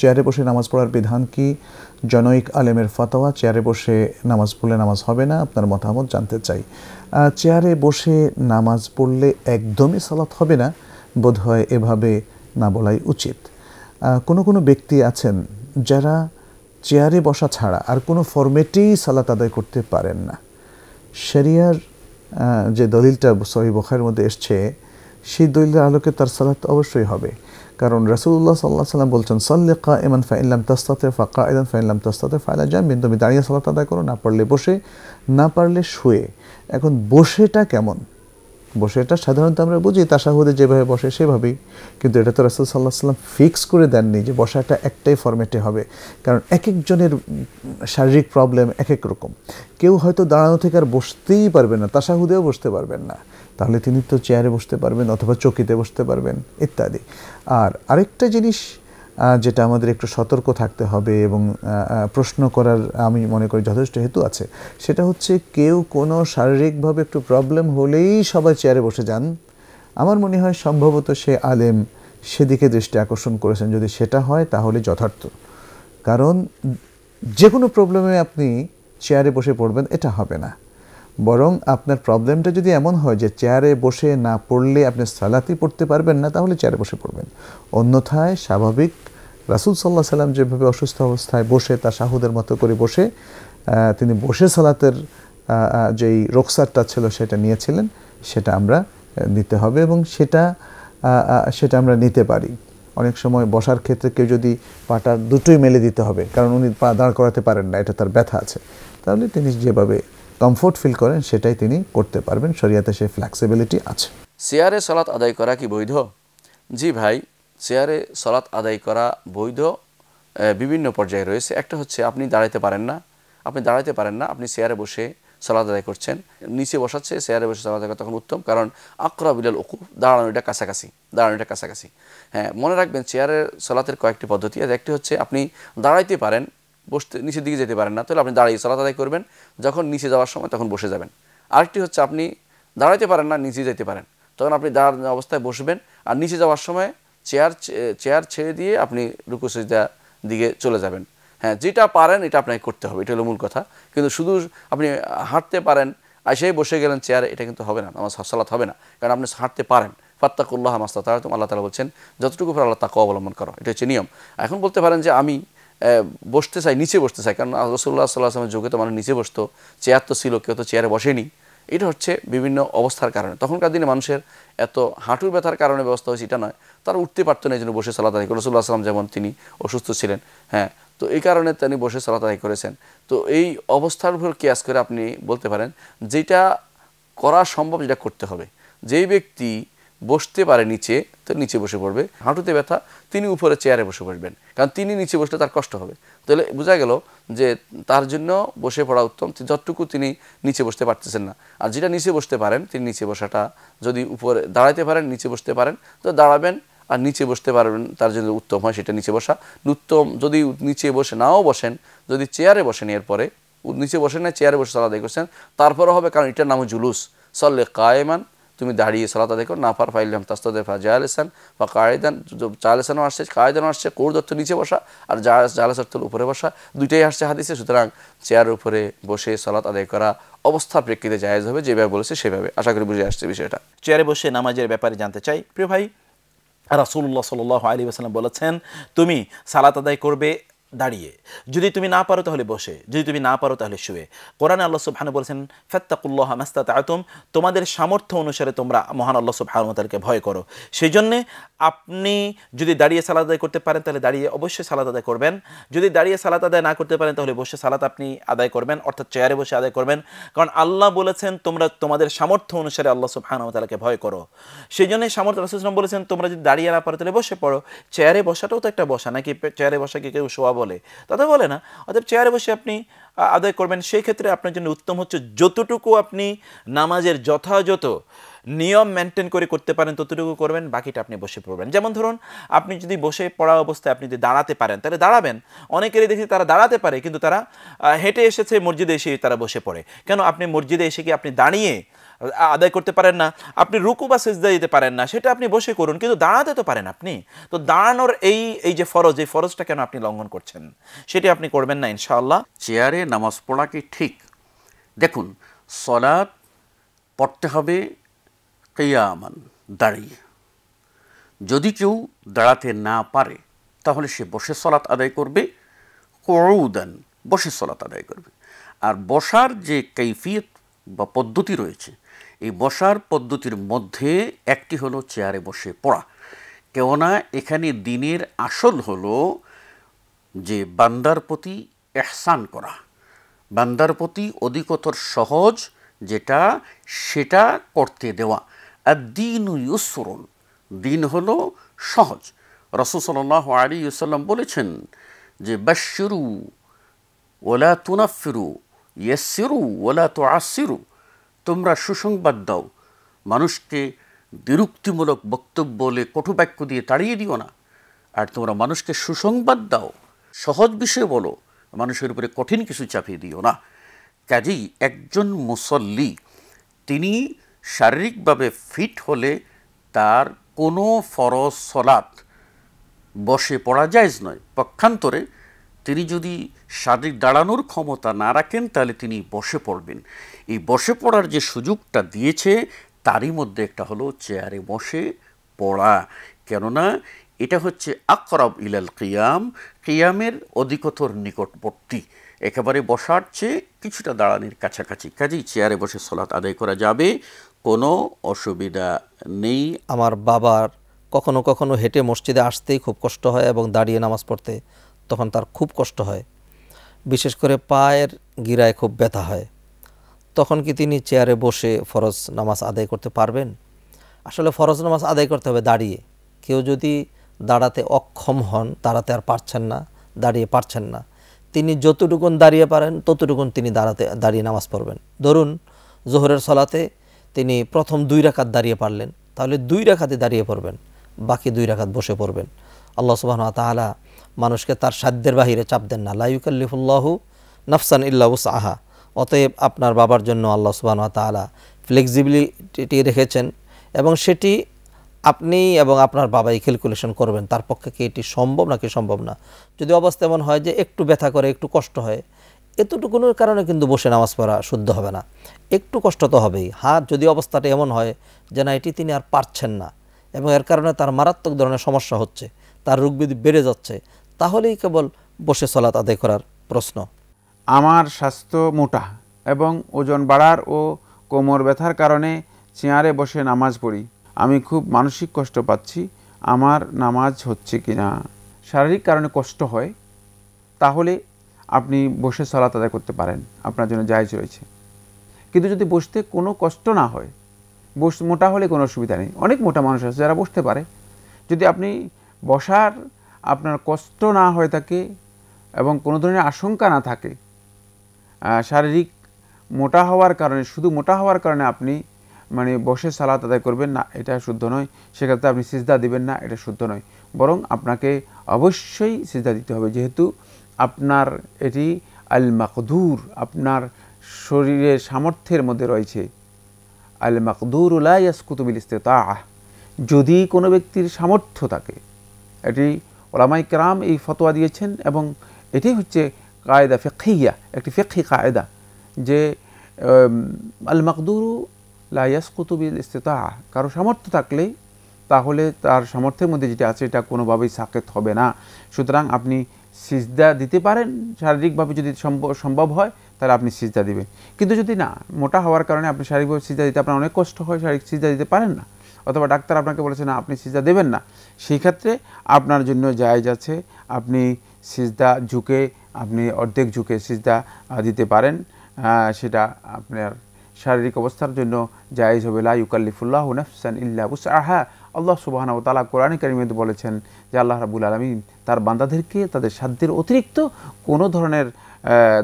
চেয়ারে বসে নামাজ পড়ার বিধান কি জনৈক আলেমের ফতোয়া চেয়ারে বসে নামাজ পড়লে নামাজ হবে না আপনার মতামত জানতে চাই চেয়ারে বসে নামাজ পড়লে একদমই সালাত হবে না বোধহয় এভাবে না বলাই উচিত কোনো কোনো ব্যক্তি আছেন যারা চেয়ারে বসা ছাড়া আর কোনো ফর্মেটেই সালাত আদায় করতে পারেন না শরিয়ার যে দলিলটা সহি বখার মধ্যে এসছে সেই দলিলের আলোকে তার সালাত অবশ্যই হবে কারণ রাসুল্লাহ সাল্লাহ সাল্লাম বলছেন সল্লে কা ইমান ফাইনলাম তাস্তাতে ফা কা ইদান ফাইনলাম তাস্তাতে ফাইলা জামিন তুমি দাঁড়িয়ে সালাত আদায় করো না পারলে বসে না পারলে শুয়ে এখন বসেটা কেমন বসে এটা সাধারণত আমরা বুঝি তাসাহুদে যেভাবে বসে সেভাবেই কিন্তু এটা তো রাসুল সাল্লাহ সাল্লাম ফিক্স করে দেননি যে বসাটা একটাই ফর্মেটে হবে কারণ এক একজনের শারীরিক প্রবলেম এক এক রকম কেউ হয়তো দাঁড়ানো থেকে আর বসতেই পারবে না তাসাহুদেও বসতে পারবেন না তাহলে তিনি তো চেয়ারে বসতে পারবেন অথবা চকিতে বসতে পারবেন ইত্যাদি আর আরেকটা জিনিস যেটা আমাদের একটু সতর্ক থাকতে হবে এবং প্রশ্ন করার আমি মনে করি যথেষ্ট হেতু আছে সেটা হচ্ছে কেউ কোনো শারীরিকভাবে একটু প্রবলেম হলেই সবাই চেয়ারে বসে যান আমার মনে হয় সম্ভবত সে আলেম সেদিকে দৃষ্টি আকর্ষণ করেছেন যদি সেটা হয় তাহলে যথার্থ কারণ যে কোনো প্রবলেমে আপনি চেয়ারে বসে পড়বেন এটা হবে না বরং আপনার প্রবলেমটা যদি এমন হয় যে চেয়ারে বসে না পড়লে আপনি সালাতি পড়তে পারবেন না তাহলে চেয়ারে বসে পড়বেন অন্যথায় স্বাভাবিক রাসুল সাল্লাহ সাল্লাম যেভাবে অসুস্থ অবস্থায় বসে তার শাহুদের মতো করে বসে তিনি বসে সালাতের যেই রোকসারটা ছিল সেটা নিয়েছিলেন সেটা আমরা নিতে হবে এবং সেটা সেটা আমরা নিতে পারি অনেক সময় বসার ক্ষেত্রে কেউ যদি পাটা দুটোই মেলে দিতে হবে কারণ উনি পা দাঁড় করাতে পারেন না এটা তার ব্যথা আছে তাহলে তিনি যেভাবে কমফোর্ট ফিল করেন সেটাই তিনি করতে পারবেন শরিয়াতে সেই ফ্লেক্সিবিলিটি আছে চেয়ারে সলাৎ আদায় করা কি বৈধ জি ভাই চেয়ারে সলাৎ আদায় করা বৈধ বিভিন্ন পর্যায়ে রয়েছে একটা হচ্ছে আপনি দাঁড়াতে পারেন না আপনি দাঁড়াইতে পারেন না আপনি চেয়ারে বসে সলাদ আদায় করছেন নিচে বসাচ্ছে চেয়ারে বসে সলাৎ আদায় তখন উত্তম কারণ আকরা বিলাল ওকু দাঁড়ানো এটা কাছাকাছি দাঁড়ানো এটা কাছাকাছি হ্যাঁ মনে রাখবেন চেয়ারের সলাতের কয়েকটি পদ্ধতি আর একটি হচ্ছে আপনি দাঁড়াইতে পারেন বসতে নিচের দিকে যেতে পারেন না তাহলে আপনি দাঁড়িয়ে সালাত আদায় করবেন যখন নিচে যাওয়ার সময় তখন বসে যাবেন আরেকটি হচ্ছে আপনি দাঁড়াইতে পারেন না নিচে যেতে পারেন তখন আপনি দাঁড়ানো অবস্থায় বসবেন আর নিচে যাওয়ার সময় চেয়ার চেয়ার ছেড়ে দিয়ে আপনি রুকু দিকে চলে যাবেন হ্যাঁ যেটা পারেন এটা আপনাকে করতে হবে এটা হলো মূল কথা কিন্তু শুধু আপনি হাঁটতে পারেন আসেই বসে গেলেন চেয়ারে এটা কিন্তু হবে না আমার সালাত হবে না কারণ আপনি হাঁটতে পারেন ফাত্তাকুল্লাহ মাস্তা আল্লাহ তালা বলছেন যতটুকু ফের আল্লাহ তাকে অবলম্বন করো এটা হচ্ছে নিয়ম এখন বলতে পারেন যে আমি বসতে চায় নিচে বসতে চায় কারণ রসুল্লাহ সাল্লাহ আসলামের যুগে তো মানুষ নিচে বসতো চেয়ার তো ছিল কেউ তো চেয়ারে বসেনি এটা হচ্ছে বিভিন্ন অবস্থার কারণে তখনকার দিনে মানুষের এত হাঁটুর ব্যথার কারণে ব্যবস্থা হয়েছে এটা নয় তারা উঠতে পারতো না এই জন্য বসে সালাত আদায় রসুল্লাহ আসলাম যেমন তিনি অসুস্থ ছিলেন হ্যাঁ তো এই কারণে তিনি বসে সালাত আদায় করেছেন তো এই অবস্থার উপর কেয়াস করে আপনি বলতে পারেন যেটা করা সম্ভব যেটা করতে হবে যেই ব্যক্তি বসতে পারে নিচে তো নিচে বসে পড়বে হাঁটুতে ব্যথা তিনি উপরে চেয়ারে বসে বসবেন কারণ তিনি নিচে বসলে তার কষ্ট হবে তাহলে বোঝা গেল যে তার জন্য বসে পড়া উত্তম যতটুকু তিনি নিচে বসতে পারতেছেন না আর যেটা নিচে বসতে পারেন তিনি নিচে বসাটা যদি উপরে দাঁড়াইতে পারেন নিচে বসতে পারেন তো দাঁড়াবেন আর নিচে বসতে পারবেন তার জন্য উত্তম হয় সেটা নিচে বসা উত্তম যদি নিচে বসে নাও বসেন যদি চেয়ারে বসেন এরপরে নিচে বসেন না চেয়ারে বসে সালাদাই দেখছেন তারপরে হবে কারণ এটার নাম জুলুস সল্লে কায়েমান তুমি দাঁড়িয়ে সালাত আদায় করো না ফার ফাইলাম তাস্তাদে ফা জাহালেসান বা কায়দান জাহালেসানও আসছে কায়দানও আসছে কোর দত্ত নিচে বসা আর জাহালেস অর্থল উপরে বসা দুইটাই আসছে হাদিসে সুতরাং চেয়ারের উপরে বসে সালাত আদায় করা অবস্থার প্রেক্ষিতে জায়েজ হবে যেভাবে বলেছে সেভাবে আশা করি বুঝে আসছে বিষয়টা চেয়ারে বসে নামাজের ব্যাপারে জানতে চাই প্রিয় ভাই রাসুল্লাহ সাল আলী বলেছেন তুমি সালাত আদায় করবে দাঁড়িয়ে যদি তুমি না পারো তাহলে বসে যদি তুমি না পারো তাহলে শুয়ে কোরআনে আল্লাহ সুবহানু বলছেন ফেত্তাকুল্লাহ মাস্তাত আতম তোমাদের সামর্থ্য অনুসারে তোমরা মহান আল্লাহ সুবহানুতালকে ভয় করো সেই জন্যে আপনি যদি দাঁড়িয়ে সালাদ আদায় করতে পারেন তাহলে দাঁড়িয়ে অবশ্যই সালাদ আদায় করবেন যদি দাঁড়িয়ে সালাত আদায় না করতে পারেন তাহলে বসে সালাত আপনি আদায় করবেন অর্থাৎ চেয়ারে বসে আদায় করবেন কারণ আল্লাহ বলেছেন তোমরা তোমাদের সামর্থ্য অনুসারে আল্লাহ সুবহানুতালকে ভয় করো সেই জন্যে সামর্থ্য রাসুল বলেছেন তোমরা যদি দাঁড়িয়ে না পারো তাহলে বসে পড়ো চেয়ারে বসাটাও তো একটা বসা নাকি চেয়ারে বসা কি কেউ শোয়া বলে তাদের বলে না অর্থাৎ চেয়ারে বসে আপনি আদায় করবেন সেই ক্ষেত্রে আপনার জন্য উত্তম হচ্ছে যতটুকু আপনি নামাজের যথাযথ নিয়ম মেনটেন করে করতে পারেন ততটুকু করবেন বাকিটা আপনি বসে পড়বেন যেমন ধরুন আপনি যদি বসে পড়া অবস্থায় আপনি যদি দাঁড়াতে পারেন তাহলে দাঁড়াবেন অনেকেরই দেখি তারা দাঁড়াতে পারে কিন্তু তারা হেঁটে এসেছে মসজিদে এসে তারা বসে পড়ে কেন আপনি মসজিদে এসে কি আপনি দাঁড়িয়ে আদায় করতে পারেন না আপনি রুকু বা সেজদা দিতে পারেন না সেটা আপনি বসে করুন কিন্তু দাঁড়াতে তো পারেন আপনি তো দাঁড়ানোর এই এই যে ফরজ এই ফরজটা কেন আপনি লঙ্ঘন করছেন সেটি আপনি করবেন না ইনশাআল্লাহ চেয়ারে নামাজ পড়া কি ঠিক দেখুন সলাদ পড়তে হবে কেয়ামান দাঁড়িয়ে যদি কেউ দাঁড়াতে না পারে তাহলে সে বসে সলাৎ আদায় করবে দেন বসে সলাৎ আদায় করবে আর বসার যে কৈফিয়ত বা পদ্ধতি রয়েছে এই বসার পদ্ধতির মধ্যে একটি হলো চেয়ারে বসে পড়া কেননা এখানে দিনের আসল হল যে বান্দার প্রতি এহসান করা বান্দার প্রতি অধিকতর সহজ যেটা সেটা করতে দেওয়া আর দিন ইউসরণ দিন হলো সহজ রসুল সাল আলী ইসাল্লাম বলেছেন যে বাশিরু ওলা তুনাফিরু ইয়েসিরু ওলা তো আসিরু তোমরা সুসংবাদ দাও মানুষকে বিরুক্তিমূলক বক্তব্য বলে কটুবাক্য দিয়ে তাড়িয়ে দিও না আর তোমরা মানুষকে সুসংবাদ দাও সহজ বিষয়ে বলো মানুষের উপরে কঠিন কিছু চাপিয়ে দিও না কাজেই একজন মুসল্লি তিনি শারীরিকভাবে ফিট হলে তার কোনো ফরজ সলাৎ বসে পড়া যায়জ নয় পক্ষান্তরে তিনি যদি শারীরিক দাঁড়ানোর ক্ষমতা না রাখেন তাহলে তিনি বসে পড়বেন এই বসে পড়ার যে সুযোগটা দিয়েছে তারই মধ্যে একটা হলো চেয়ারে বসে পড়া কেননা এটা হচ্ছে আকরব ইলাল কিয়াম কিয়ামের অধিকতর নিকটবর্তী একেবারে বসার চেয়ে কিছুটা দাঁড়ানির কাছাকাছি কাজেই চেয়ারে বসে সলাৎ আদায় করা যাবে কোনো অসুবিধা নেই আমার বাবার কখনো কখনো হেঁটে মসজিদে আসতেই খুব কষ্ট হয় এবং দাঁড়িয়ে নামাজ পড়তে তখন তার খুব কষ্ট হয় বিশেষ করে পায়ের গিরায় খুব ব্যথা হয় তখন কি তিনি চেয়ারে বসে ফরজ নামাজ আদায় করতে পারবেন আসলে ফরজ নামাজ আদায় করতে হবে দাঁড়িয়ে কেউ যদি দাঁড়াতে অক্ষম হন দাঁড়াতে আর পারছেন না দাঁড়িয়ে পারছেন না তিনি যতটুকুন দাঁড়িয়ে পারেন ততটুকুন তিনি দাঁড়াতে দাঁড়িয়ে নামাজ পড়বেন ধরুন জোহরের সলাতে তিনি প্রথম দুই রাখাত দাঁড়িয়ে পারলেন তাহলে দুই রাখাতে দাঁড়িয়ে পড়বেন বাকি দুই রাখাত বসে পড়বেন আল্লাহ সুবাহ তালা মানুষকে তার সাধ্যের বাহিরে চাপ দেন না লাইকাল্লিফুল্লাহু নাফসান ইল্লা আহা অতএব আপনার বাবার জন্য আল্লাহ সুবাহ তালা ফ্লেক্সিবিলিটি রেখেছেন এবং সেটি আপনি এবং আপনার বাবাই ক্যালকুলেশন করবেন তার পক্ষে কি এটি সম্ভব নাকি সম্ভব না যদি অবস্থা এমন হয় যে একটু ব্যথা করে একটু কষ্ট হয় এতটুকুনোর কারণে কিন্তু বসে নামাজ পড়া শুদ্ধ হবে না একটু কষ্ট তো হবেই হাত যদি অবস্থাটা এমন হয় যে না এটি তিনি আর পারছেন না এবং এর কারণে তার মারাত্মক ধরনের সমস্যা হচ্ছে তার রোগবিধি বেড়ে যাচ্ছে তাহলেই কেবল বসে চলা আদায় করার প্রশ্ন আমার স্বাস্থ্য মোটা এবং ওজন বাড়ার ও কোমর ব্যথার কারণে চেয়ারে বসে নামাজ পড়ি আমি খুব মানসিক কষ্ট পাচ্ছি আমার নামাজ হচ্ছে কি না শারীরিক কারণে কষ্ট হয় তাহলে আপনি বসে চলা আদায় করতে পারেন আপনার জন্য জায়জ রয়েছে কিন্তু যদি বসতে কোনো কষ্ট না হয় বস মোটা হলে কোনো অসুবিধা নেই অনেক মোটা মানুষ আছে যারা বসতে পারে যদি আপনি বসার আপনার কষ্ট না হয়ে থাকে এবং কোনো ধরনের আশঙ্কা না থাকে শারীরিক মোটা হওয়ার কারণে শুধু মোটা হওয়ার কারণে আপনি মানে বসে সালাত আদায় করবেন না এটা শুদ্ধ নয় সেক্ষেত্রে আপনি সিজদা দিবেন না এটা শুদ্ধ নয় বরং আপনাকে অবশ্যই সিজদা দিতে হবে যেহেতু আপনার এটি আল মাকদুর আপনার শরীরের সামর্থ্যের মধ্যে রয়েছে আল মাকদুর উলাইয়াসকুতুবিল ইস্তেতা যদি কোনো ব্যক্তির সামর্থ্য থাকে এটি ওলামাই কেরাম এই ফতোয়া দিয়েছেন এবং এটি হচ্ছে কায়দা ফেকিয়া একটি ফেকি কায়দা যে আল মকদুরু লাইয়াস কুতুবিল ইস্তেতা কারো সামর্থ্য থাকলে তাহলে তার সামর্থ্যের মধ্যে যেটা আছে এটা কোনোভাবেই সাকেত হবে না সুতরাং আপনি সিজদা দিতে পারেন শারীরিকভাবে যদি সম্ভব হয় তাহলে আপনি সিজদা দিবেন কিন্তু যদি না মোটা হওয়ার কারণে আপনি শারীরিকভাবে সিজদা দিতে আপনার অনেক কষ্ট হয় শারীরিক সিজদা দিতে পারেন না অথবা ডাক্তার আপনাকে বলেছে না আপনি সিজদা দেবেন না সেই ক্ষেত্রে আপনার জন্য জায়জ আছে আপনি সিজদা ঝুঁকে আপনি অর্ধেক ঝুঁকে সিজদা দিতে পারেন সেটা আপনার শারীরিক অবস্থার জন্য জায়েজ হবে লা ইউকাল্লিফুল্লাহ নাফসান ইল্লা উসআহা আল্লাহ সুবাহানা ও তালা কোরআন কারিমেদ বলেছেন যে আল্লাহ রাবুল আলমী তার বান্দাদেরকে তাদের সাধ্যের অতিরিক্ত কোনো ধরনের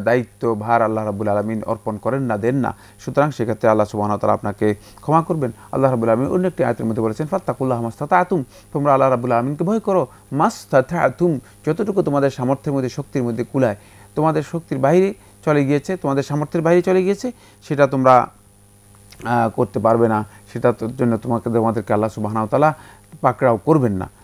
দায়িত্ব ভার আল্লাহ রাবুল আলমিন অর্পণ করেন না দেন না সুতরাং সেক্ষেত্রে আল্লাহ সুবাহন তালা আপনাকে ক্ষমা করবেন আল্লাহ রাবুল আলমিন অন্য একটি আয়তের মধ্যে বলেছেন ফাত্তাকুল্লাহ তা আতুম তোমরা আল্লাহ রাবুল আলমিনকে ভয় করো মাস্তাথা আতুম যতটুকু তোমাদের সামর্থ্যের মধ্যে শক্তির মধ্যে কুলায় তোমাদের শক্তির বাইরে চলে গিয়েছে তোমাদের সামর্থ্যের বাইরে চলে গিয়েছে সেটা তোমরা করতে পারবে না সেটা জন্য তোমাকে তোমাদেরকে আল্লাহ সুবাহানাওতালা পাকড়াও করবেন না